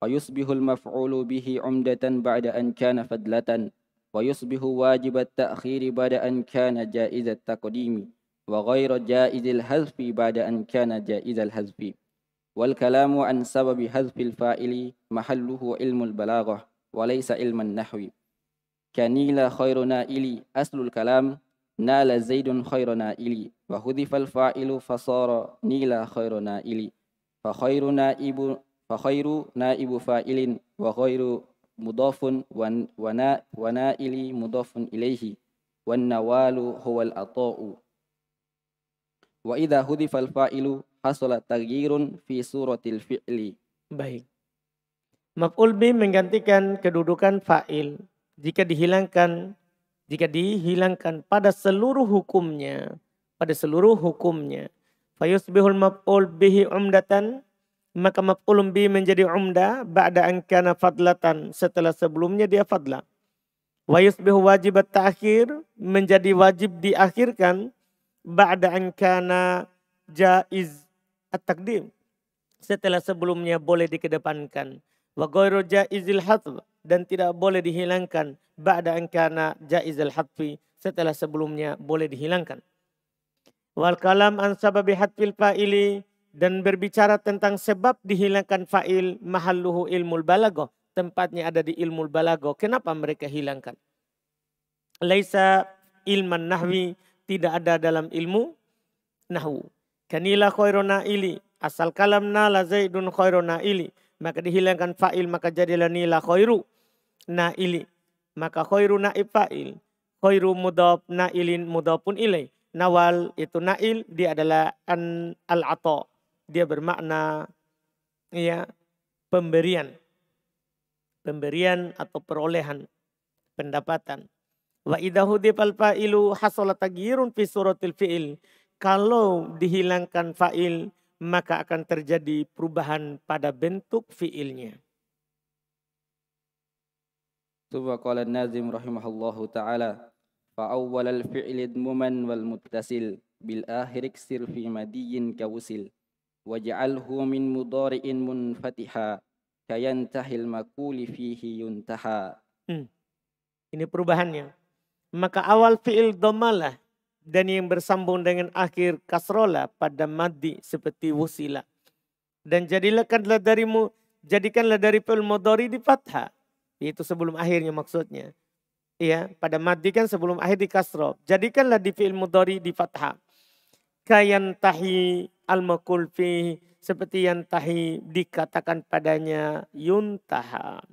فيصبح المفعول به عمدة بعد أن كان فدلة ويصبح واجب التأخير بعد أن كان جائز التقديم وغير جائز الحذف بعد أن كان جائز الحذف والكلام عن سبب حذف الفاعل محله علم البلاغة وليس علم النحو كنيل خير نائل أصل الكلام نال زيد خير نائل وحذف الفاعل فصار نيل خير نائل فخير نائب fa khairu naibu fa'ilin wa khairu mudafun wa na wa naili mudafun ilaihi wan nawalu huwa al ata'u wa idha hudifa al fa'ilu hasala taghyirun fi suratil fi'li baik maf'ul bi menggantikan kedudukan fa'il jika dihilangkan jika dihilangkan pada seluruh hukumnya pada seluruh hukumnya fayusbihul maf'ul bihi umdatan maka maf'ulun bi menjadi umda ba'da an kana fadlatan setelah sebelumnya dia fadla wa yusbihu wajibat ta'khir menjadi wajib diakhirkan ba'da an kana jaiz at-taqdim setelah sebelumnya boleh dikedepankan wa ghairu jaizil hatf dan tidak boleh dihilangkan ba'da an kana jaizil hatfi setelah sebelumnya boleh dihilangkan wal kalam an sababi hatfil fa'ili dan berbicara tentang sebab dihilangkan fa'il mahalluhu ilmul balago. Tempatnya ada di ilmul balago. Kenapa mereka hilangkan? Laisa ilman nahwi tidak ada dalam ilmu nahwu. Kanila khairona ili. Asal kalam nala zaidun khairona ili. Maka dihilangkan fa'il maka jadilah nila khairu na ili. Maka khairu naib fa'il. Khairu mudab na ilin pun ilai. Nawal itu nail dia adalah an al ato dia bermakna ya pemberian. Pemberian atau perolehan pendapatan. Wa idahu fal fa'ilu hasala tagyirun fi suratil fi'il. Kalau dihilangkan fa'il maka akan terjadi perubahan pada bentuk fi'ilnya. Tuba qala nazim rahimahullahu ta'ala fa'awwal al-fi'l idmuman wal muttasil bil akhir iksir fi madiyin kawusil waj'alhu min mudari'in munfatiha kayantahil makuli fihi yuntaha. Hmm. Ini perubahannya. Maka awal fi'il domalah dan yang bersambung dengan akhir kasrola pada madi seperti wusila. Dan jadilah darimu jadikanlah dari fi'il mudhari di fathah. Itu sebelum akhirnya maksudnya. ya pada madi kan sebelum akhir di kasro. Jadikanlah di fi'il mudhari di fathah. Kayantahi al makulfi seperti yang tahi dikatakan padanya yuntaha.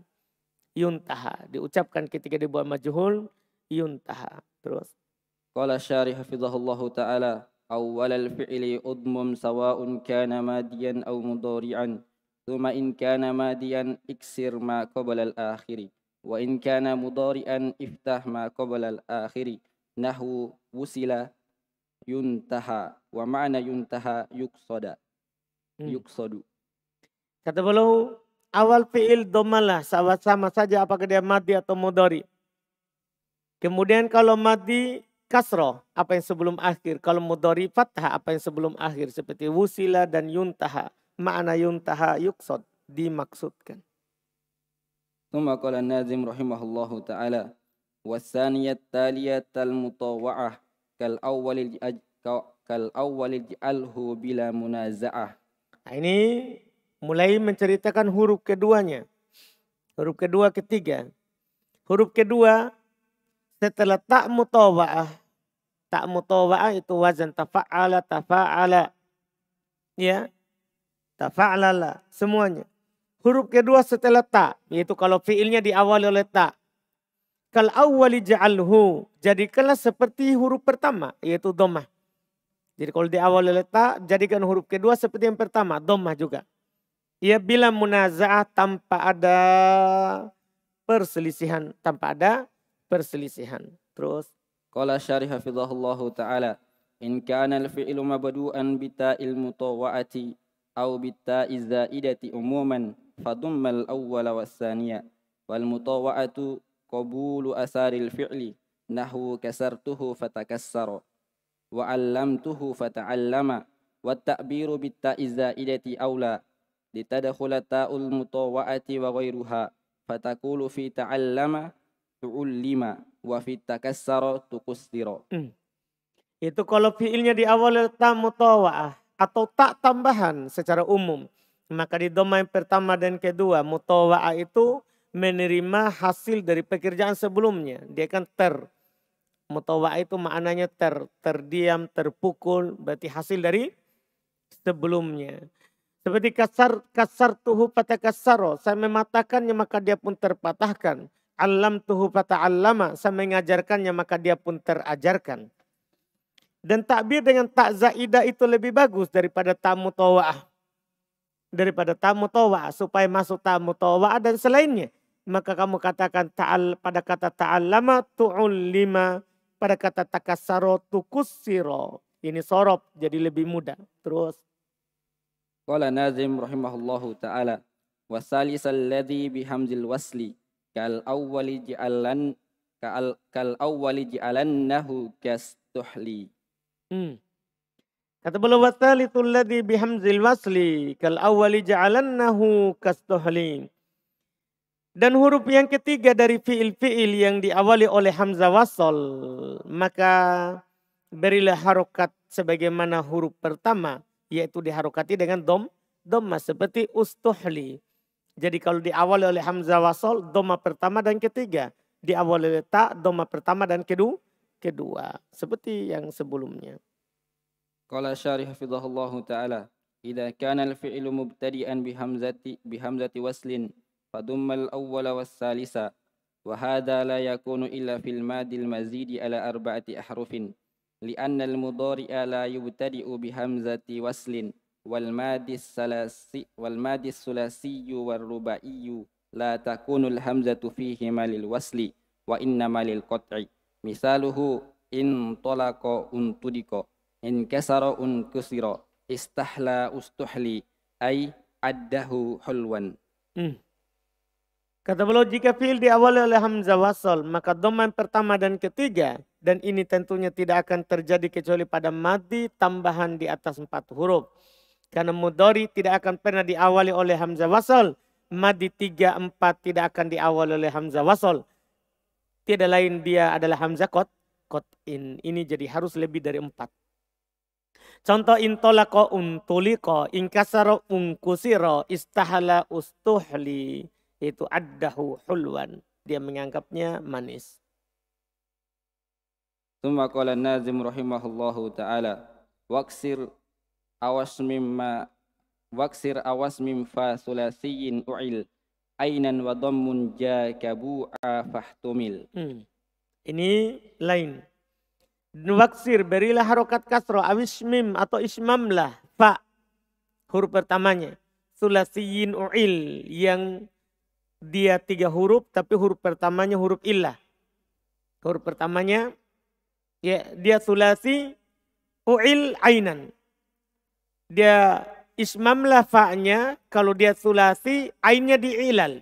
Yuntaha diucapkan ketika dibuat majhul yuntaha. Terus. Qala syarih hafizahullah taala awal al-fi'li udmum sawa'un kana madiyan aw mudari'an thumma in kana madiyan iksir ma qabla al-akhiri wa in kana mudari'an iftah ma qabla al-akhiri nahwu wusila yuntaha wa ma'na yuntaha yuksoda hmm. yuksodu kata beliau awal fiil domalah sama, sama saja apakah dia mati atau mudori kemudian kalau mati kasroh apa yang sebelum akhir kalau mudori fathah apa yang sebelum akhir seperti wusila dan yuntaha ma'na yuntaha yuksod dimaksudkan ثم قال nazim رحمه الله تعالى والثانية التالية المطوعة kal awwalil kal awwalil alhu bila munaza'ah. Nah, ini mulai menceritakan huruf keduanya. Huruf kedua ketiga. Huruf kedua setelah tak mutawa'ah. Tak mutawa'ah itu wazan tafa'ala, tafa'ala. Ya. Tafa'ala semuanya. Huruf kedua setelah tak. Yaitu kalau fiilnya diawali oleh tak. Kal awali ja'alhu. Jadikanlah seperti huruf pertama yaitu domah. Jadi kalau di awal letak jadikan huruf kedua seperti yang pertama domah juga. Ya bila munaza'ah tanpa ada perselisihan. Tanpa ada perselisihan. Terus. Qala syarih hafizahullah ta'ala. In kana al-fi'lu mabdu'an bita'il mutawa'ati. bi ta'iz za'idati umuman. fadumma al awwala thaniya Wal mutawa'atu qabulu asaril fi'li nahu kasartuhu fatakassara wa 'allamtuhu fata'allama wa at ta'biru bit ta'i za'idati aula litadkhula ta'ul mutawa'ati wa ghairuha fatakulu fi ta'allama tu'allima wa fi takassara tukussira hmm. itu kalau fiilnya di awal ya, ta mutawa'ah atau tak tambahan secara umum maka di domain pertama dan kedua mutawa'ah itu menerima hasil dari pekerjaan sebelumnya. Dia kan ter. Mutawa itu maknanya ter, terdiam, terpukul. Berarti hasil dari sebelumnya. Seperti kasar kasar tuhu patah kasaro. Saya mematakannya maka dia pun terpatahkan. Alam tuhu patah alama. Saya mengajarkannya maka dia pun terajarkan. Dan takbir dengan tak zaidah itu lebih bagus daripada tamu towa Daripada tamu towa Supaya masuk tamu towa dan selainnya maka kamu katakan ta'al pada kata ta'allama tu'ullima pada kata takasaro tukussiro ini sorop jadi lebih mudah terus Qala Nazim rahimahullahu taala wasalis alladhi bihamzil wasli kal awwali ja'alan kal kal awwali nahu kastuhli hmm. kata beliau wasalitul ladhi bihamzil wasli kal awwali ja'alannahu kastuhli dan huruf yang ketiga dari fiil-fiil yang diawali oleh hamzah wasol, maka berilah harokat sebagaimana huruf pertama, yaitu diharokati dengan dom, doma seperti ustuhli. Jadi kalau diawali oleh hamzah wasol, doma pertama dan ketiga. Diawali oleh tak doma pertama dan kedua. kedua seperti yang sebelumnya. Kala Syarih hafizahullah taala, "Idza kana al-fi'lu mubtadi'an bi hamzati waslin فضم الأول والثالث وهذا لا يكون إلا في الماضي المزيد على أربعة أحرف لأن المضارع لا يبتدئ بهمزة وصل والمادي الثلاثي والمادي الثلاثي والرباعي لا تكون الهمزة فيهما للوصل وإنما للقطع مثاله إن طلق انطلق انكسر انكسر استحلى استحلي أي عده حلوا Kata beliau jika fiil diawali oleh hamzah wasol maka doma yang pertama dan ketiga dan ini tentunya tidak akan terjadi kecuali pada mati tambahan di atas empat huruf. Karena mudori tidak akan pernah diawali oleh hamzah wasol. Madi tiga empat tidak akan diawali oleh hamzah wasol. Tidak lain dia adalah hamzah kot. Kot in. Ini jadi harus lebih dari empat. Contoh intolako untuliko, inkasaro unkusiro istahala ustuhli. Itu addahu hulwan dia menganggapnya manis Thumma qala nazim rahimahullahu taala waksir awas mimma waksir awas mim fa sulasiyin u'il ainan wa dhammun jakabu'a fahtumil hmm. ini lain waksir berilah harokat kasro mim atau ismam lah fa huruf pertamanya sulasiyin u'il yang dia tiga huruf tapi huruf pertamanya huruf illah. Huruf pertamanya ya dia sulasi u'il ainan. Dia ismam lafa'nya kalau dia sulasi ainnya diilal.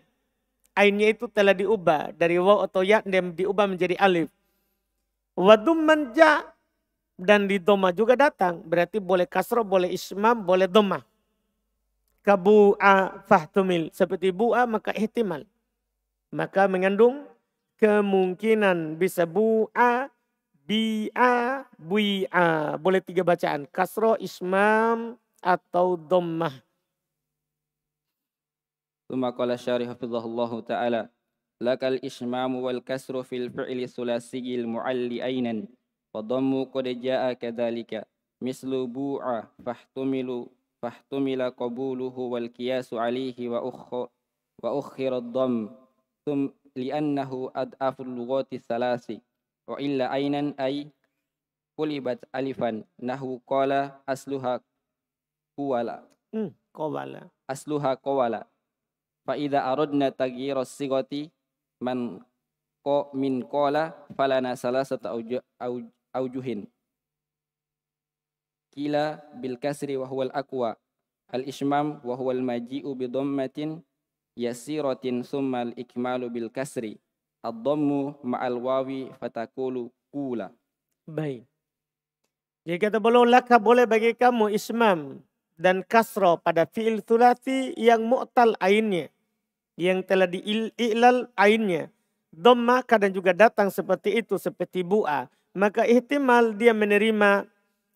Ainnya itu telah diubah dari waw atau ya dan diubah menjadi alif. Wadum manja dan di doma juga datang. Berarti boleh kasro, boleh ismam, boleh domah kabu'a fahtumil. Seperti bu'a maka ihtimal. Maka mengandung kemungkinan bisa bu'a, bi'a, buia Boleh tiga bacaan. Kasro, ismam, atau dommah. Thumma qala syarih hafizahullahu ta'ala. Lakal ismamu wal kasru fil fi'li sulasiyil mu'alli aynan. Wa dhammu kadalika. ja'a Mislu bu'a fahtumilu فاحتمل قبوله والكياس عليه وأخر, وأخر الضم ثم لأنه أدأف اللغات الثلاث وإلا أينا أي قلبت ألفا نحو قال أصلها قوالا قوالا أصلها قوالا فإذا أردنا تغيير الصيغة من قو من قال فلنا ثلاثة أوجه أوجه Kila bil kasri wa huwal aqwa. Al ismam, wa huwal maji'u bi dhammatin yasiratin summa al ikmalu bil kasri. Ad-dhammu al wawi fatakulu kula. Baik. Jadi kata beliau laka boleh bagi kamu ismam dan kasro pada fi'il thulati yang mu'tal ainnya. Yang telah diilal ainnya. Dhamma kadang juga datang seperti itu, seperti bu'a. Maka ihtimal dia menerima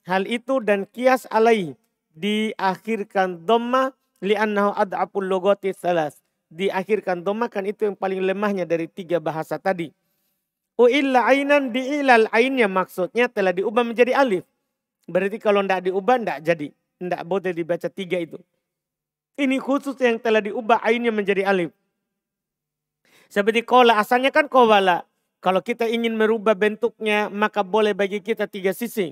Hal itu dan kias alai diakhirkan doma dhamma li'annahu ad'apul logoti salas. Diakhirkan doma kan itu yang paling lemahnya dari tiga bahasa tadi. U'illa ainan di'ilal ainnya maksudnya telah diubah menjadi alif. Berarti kalau tidak diubah tidak jadi. Tidak boleh dibaca tiga itu. Ini khusus yang telah diubah ainnya menjadi alif. Seperti kola asalnya kan kowala. Kalau kita ingin merubah bentuknya maka boleh bagi kita tiga sisi.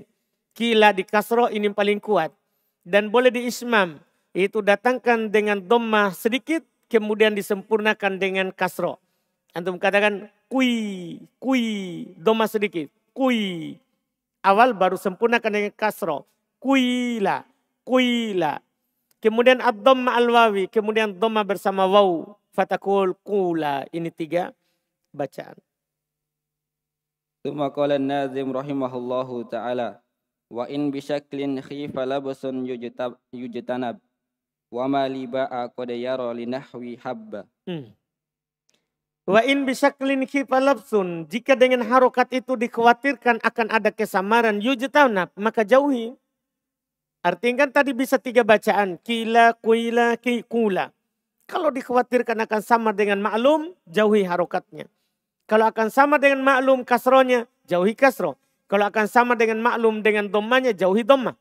Kila di kasro ini paling kuat. Dan boleh di ismam. Itu datangkan dengan doma sedikit. Kemudian disempurnakan dengan kasro. Antum katakan kui, kui, doma sedikit. Kui. Awal baru sempurnakan dengan la kui la Kemudian ad domma al-wawi. Kemudian doma bersama waw. Fatakul kula. Ini tiga bacaan. Tumakolan nazim rahimahullahu ta'ala wa in bisyaklin khifa labasun yujtab yujtanab wa ma liba'a qad yara nahwi habba hmm. wa in bisyaklin khifa labsun jika dengan harokat itu dikhawatirkan akan ada kesamaran yujtanab maka jauhi artinya kan tadi bisa tiga bacaan kila kuila kula. kalau dikhawatirkan akan sama dengan maklum jauhi harokatnya kalau akan sama dengan maklum kasronya jauhi kasroh. Kalau akan sama dengan maklum dengan dommanya jauhi domma.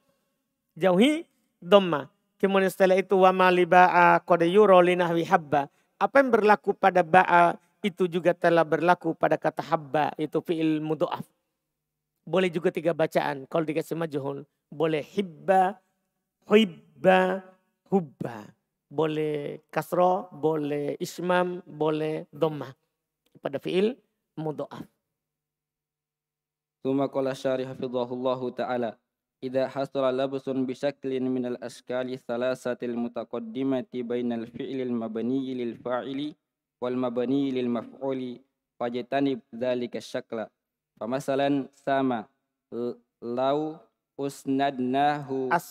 Jauhi domma. Kemudian setelah itu wa maliba'a kode yuro linahwi habba. Apa yang berlaku pada ba'a itu juga telah berlaku pada kata habba itu fi'il mudu'af. Boleh juga tiga bacaan kalau dikasih majhul. Boleh hibba, hibba, hubba. Boleh kasro, boleh ismam, boleh domma. Pada fi'il mudu'af. ثم قال الشارح حفظه الله تعالى إذا حصل لبس بشكل من الأشكال الثلاثة المتقدمة بين الفعل المبني للفاعل والمبني للمفعول فاجتنب ذلك الشكل فمثلا سام لو أسندناه أس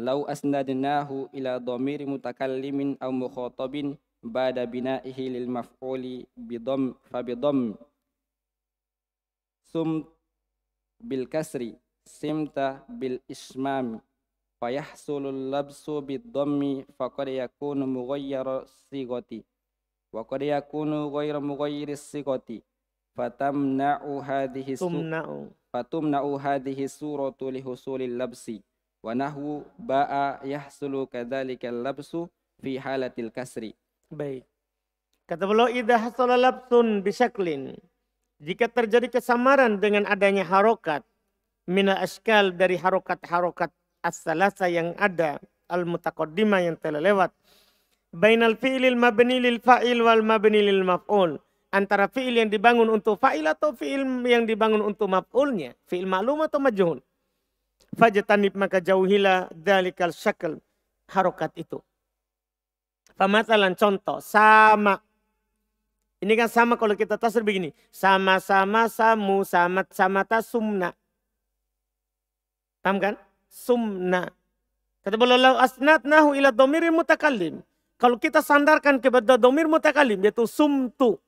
لو أسندناه إلى ضمير متكلم أو مخاطب بعد بنائه للمفعول بضم فبضم سمت بالكسر سمت بالإشمام فيحصل اللبس بالضم فقد يكون مغير الصيغة وقد يكون غير مغير الصيغة فتمنع هذه تمنع فتمنع هذه الصورة لحصول اللبس ونحو باء يحصل كذلك اللبس في حالة الكسر. Baik. Kata beliau إذا حصل لبس بشكل Jika terjadi kesamaran dengan adanya harokat, minal askal dari harokat-harokat as-salasa yang ada, al mutakodima yang telah lewat. Bainal fi'lil mabni lil fa'il wal mabni lil maf'ul. Antara fi'il yang dibangun untuk fa'il atau fi'il yang dibangun untuk maf'ulnya. Fi'il maklum atau majhul. Fajatanib maka jauhilah dalikal syakl. Harokat itu. Pemasalan contoh. Sama ini kan sama kalau kita tasir begini. Sama-sama samu, samat, samata, sumna. Paham kan? Sumna. Kata beliau, asnat nahu ila domir mutakallim. Kalau kita sandarkan kepada domir mutakallim, yaitu sumtu.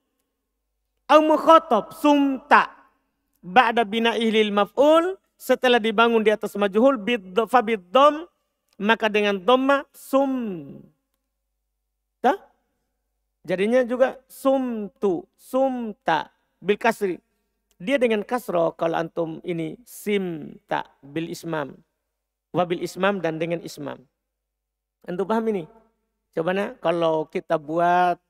Au mukhotob, sumta. Ba'da bina ihlil maf'ul, setelah dibangun di atas majuhul bid, fabid dom, maka dengan doma sum Jadinya juga sumtu, sumta, bil kasri. Dia dengan kasro kalau antum ini simta bil ismam. Wabil ismam dan dengan ismam. Antum paham ini? Coba nah, kalau kita buat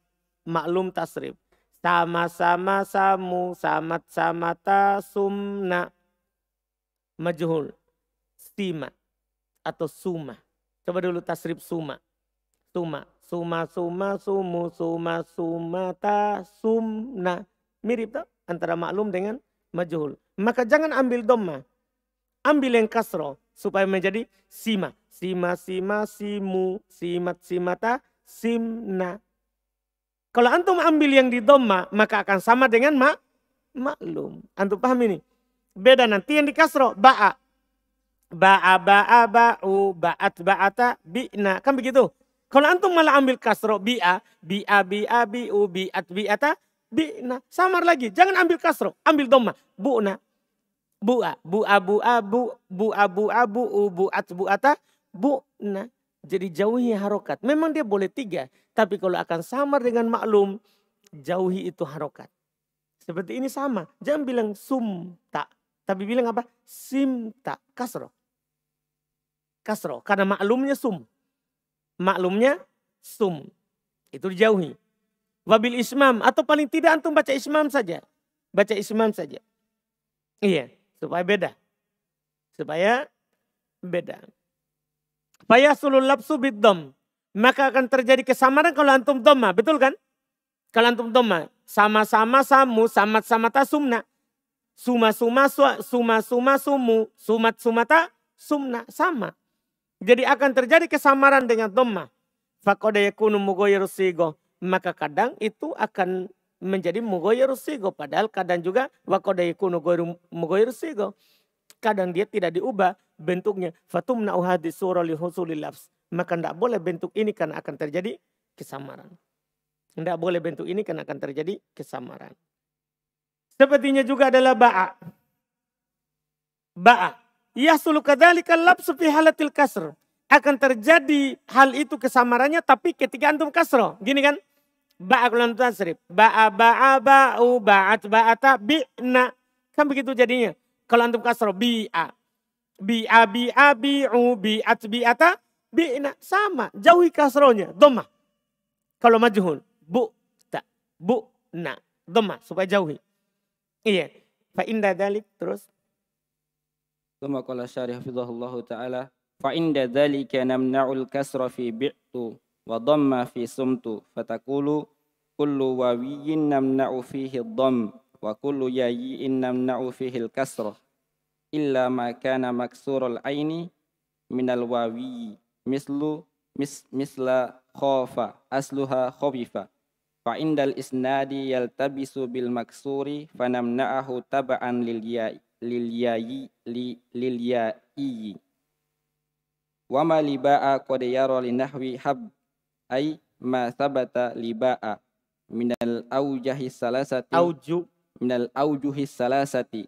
maklum tasrif. Sama-sama samu, sama sama sumna. Majhul. Sima atau suma. Coba dulu tasrif suma. Suma. Suma suma sumu suma sumata sumna. Mirip tak? Antara maklum dengan majhul. Maka jangan ambil domma. Ambil yang kasro. Supaya menjadi sima. Sima sima simu simat simata simna. Kalau antum ambil yang di domma, maka akan sama dengan mak maklum. Antum paham ini? Beda nanti yang di kasro, ba'a. Ba'a ba'a ba'u ba'at ba'ata bi'na. Kan begitu? Kalau antum malah ambil kasro a a a bi'a, bi'a, bi'a, bi'u, bi'at, bi'ata, bi'na. Samar lagi, jangan ambil kasro, ambil domma, bu na bu a bu, a a a a bu bu bu bu bu'a, bu'a, bu'u, bu'at, bu na Jadi jauhi harokat. Memang dia boleh tiga. Tapi kalau akan samar dengan maklum, jauhi itu harokat. Seperti ini sama. Jangan bilang sumta. Tapi bilang apa? Simta. Kasro. Kasro. Karena maklumnya sum maklumnya sum. Itu dijauhi. Wabil ismam atau paling tidak antum baca ismam saja. Baca ismam saja. Iya, supaya beda. Supaya beda. sulul lapsu biddom. Maka akan terjadi kesamaran kalau antum doma. Betul kan? Kalau antum doma. Sama-sama samu, samat-sama sumna, Suma-suma suma-suma sumu, sumat-sumata sumna. Sama. Jadi akan terjadi kesamaran dengan domah. Fakoda mugoyeru sigo. Maka kadang itu akan menjadi sigo. Padahal kadang juga wakoda mugoyeru sigo. Kadang dia tidak diubah bentuknya. Fatumna uhadi surah lihusulilafs. Maka tidak boleh bentuk ini karena akan terjadi kesamaran. Tidak boleh bentuk ini karena akan terjadi kesamaran. Sepertinya juga adalah ba'a. Ba'a Yahsulu kadzalika labsu fi halatil kasro Akan terjadi hal itu kesamarannya tapi ketika antum kasro. Gini kan? Ba'akulan tasrif. Ba'a ba'a ba'u ba'at ba'ata bi'na. Kan begitu jadinya. Kalau antum kasro bi'a. Bi'a bi'a bi'u bi'at bi'ata bi'na. Sama. Jauhi kasronya. doma Kalau majhul. Bu. Tak. Bu. Na. doma Supaya jauhi. Iya. Fa indah dalik. Terus. ثم قال الشارح حفظه الله تعالى فعند ذلك نمنع الكسر في بعت وضم في سمت فتقول كل واوي نمنع فيه الضم وكل ياي نمنع فيه الكسر إلا ما كان مكسور العين من الواوي مثل مثل خوف أصلها خفيفة فعند الإسناد يلتبس بالمكسور فنمنعه تبعا للياء Liliyai, li, lilyai wa ma libaa qad yara nahwi hab ay ma sabata libaa minal aujahi salasati auju minal aujuhi salasati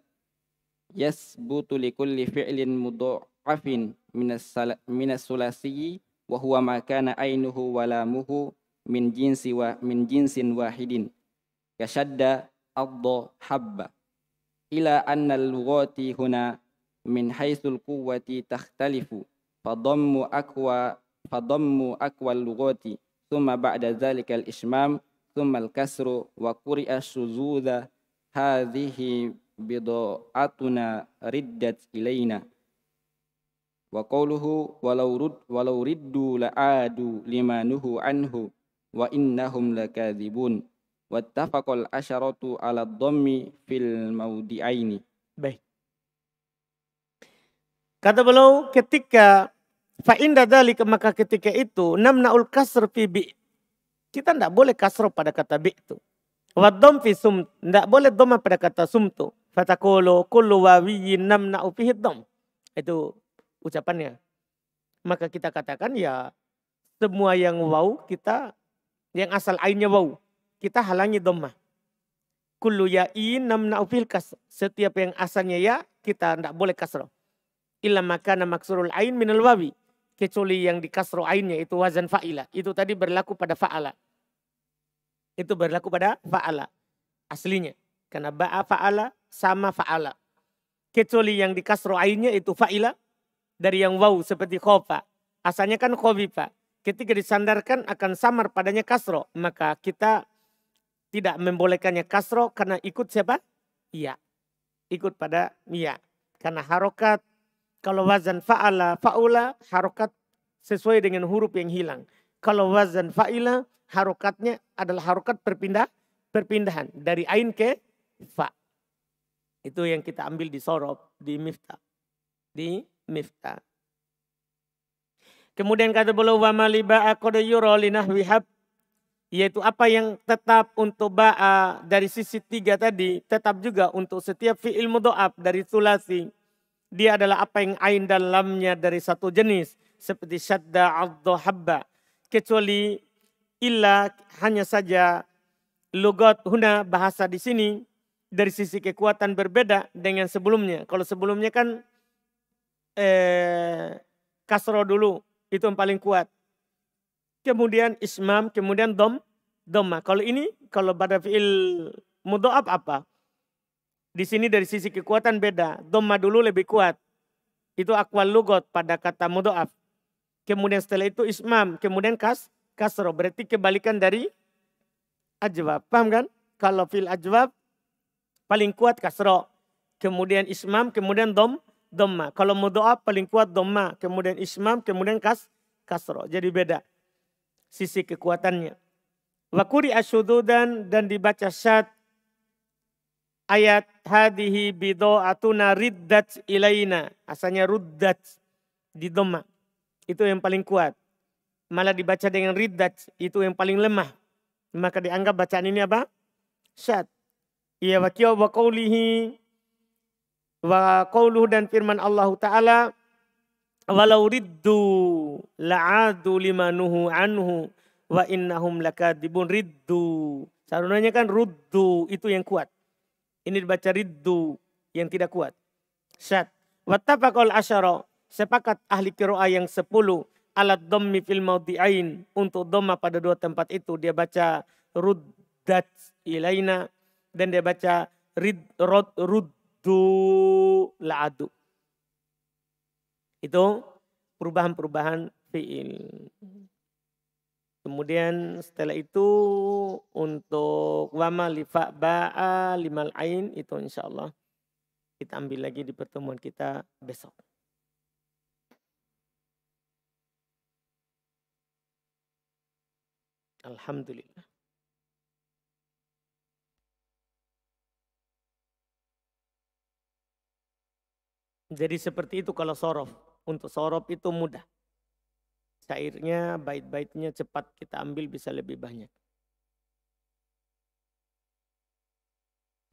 yasbutu kulli fi'lin mudha'afin minas minas sulasi wa huwa ma kana ainuhu walamuhu min jinsi wa min jinsin wahidin kashadda adda habba إلى أن اللغات هنا من حيث القوة تختلف فضم أقوى فضم أقوى اللغات ثم بعد ذلك الإشمام ثم الكسر وقرئ الشذوذ هذه بضاعتنا ردت إلينا وقوله ولو رد ولو ردوا لعادوا لما نهوا عنه وإنهم لكاذبون wattafaqal asharatu ala dhammi fil maudi'aini. Baik. Kata beliau ketika fa inda dalik maka ketika itu namnaul kasr fi bi kita tidak boleh kasro pada kata bi itu. Wadom fi sum tidak boleh doma pada kata tu. Fatakulu kullu wawiyin namna'u fi dom. Itu ucapannya. Maka kita katakan ya semua yang wau kita yang asal ainnya wau kita halangi domah. Kullu ya'in namna'u fil Setiap yang asalnya ya, kita tidak boleh kasroh. Illa makana maksurul ain minal wawi. Kecuali yang di kasro ainnya itu wazan fa'ila. Itu tadi berlaku pada fa'ala. Itu berlaku pada fa'ala. Aslinya. Karena ba'a fa'ala sama fa'ala. Kecuali yang di kasro ainnya itu fa'ila. Dari yang waw seperti khofa. Asalnya kan khobifa. Ketika disandarkan akan samar padanya kasro. Maka kita tidak membolehkannya kasro karena ikut siapa? Iya. Ikut pada iya. Karena harokat kalau wazan fa'ala fa'ula harokat sesuai dengan huruf yang hilang. Kalau wazan fa'ila harokatnya adalah harokat perpindah perpindahan dari ain ke fa. Itu yang kita ambil di sorob di miftah. Di miftah. Kemudian kata beliau wa maliba aqad yura linahwi hab yaitu apa yang tetap untuk ba'a dari sisi tiga tadi, tetap juga untuk setiap fi'il mudho'ab dari sulasi. Dia adalah apa yang ain dalamnya dari satu jenis, seperti syadda addo habba. Kecuali illa hanya saja logot huna bahasa di sini dari sisi kekuatan berbeda dengan sebelumnya. Kalau sebelumnya kan eh, kasro dulu, itu yang paling kuat kemudian ismam, kemudian dom, doma. Kalau ini, kalau pada fi'il mudoab apa? Di sini dari sisi kekuatan beda. Doma dulu lebih kuat. Itu akwal lugot pada kata mudoab. Kemudian setelah itu ismam, kemudian kas, kasro. Berarti kebalikan dari ajwab. Paham kan? Kalau fil ajwab paling kuat kasro. Kemudian ismam, kemudian dom, domma. Kalau mudoab paling kuat domma. Kemudian ismam, kemudian kas, kasro. Jadi beda sisi kekuatannya. Wakuri asyududan dan dibaca syad ayat hadihi atuna riddat ilaina. Asalnya ruddat di doma. Itu yang paling kuat. Malah dibaca dengan riddat. Itu yang paling lemah. Maka dianggap bacaan ini apa? Syad. Iya wakiyaw wa qawlihi wa dan firman Allah Ta'ala walau riddu la'adu limanuhu anhu wa innahum lakadibun riddu. Sarunanya kan riddu itu yang kuat. Ini dibaca riddu yang tidak kuat. Syat. Wattafaqal asyara. Sepakat ahli kiroa yang sepuluh. Alat dommi fil maudi'ain. Untuk doma pada dua tempat itu. Dia baca ruddat ilaina. Dan dia baca riddu la'adu. Itu perubahan-perubahan fiil. Kemudian setelah itu untuk wama lifa ba'a limal ain itu insya Allah kita ambil lagi di pertemuan kita besok. Alhamdulillah. Jadi seperti itu kalau sorof. Untuk sorop itu mudah. Syairnya, bait-baitnya cepat kita ambil bisa lebih banyak.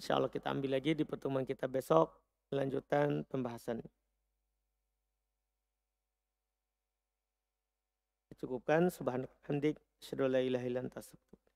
Insya Allah kita ambil lagi di pertemuan kita besok. Lanjutan pembahasan. Cukupkan. Subhanallah. Hamdik. Syadullah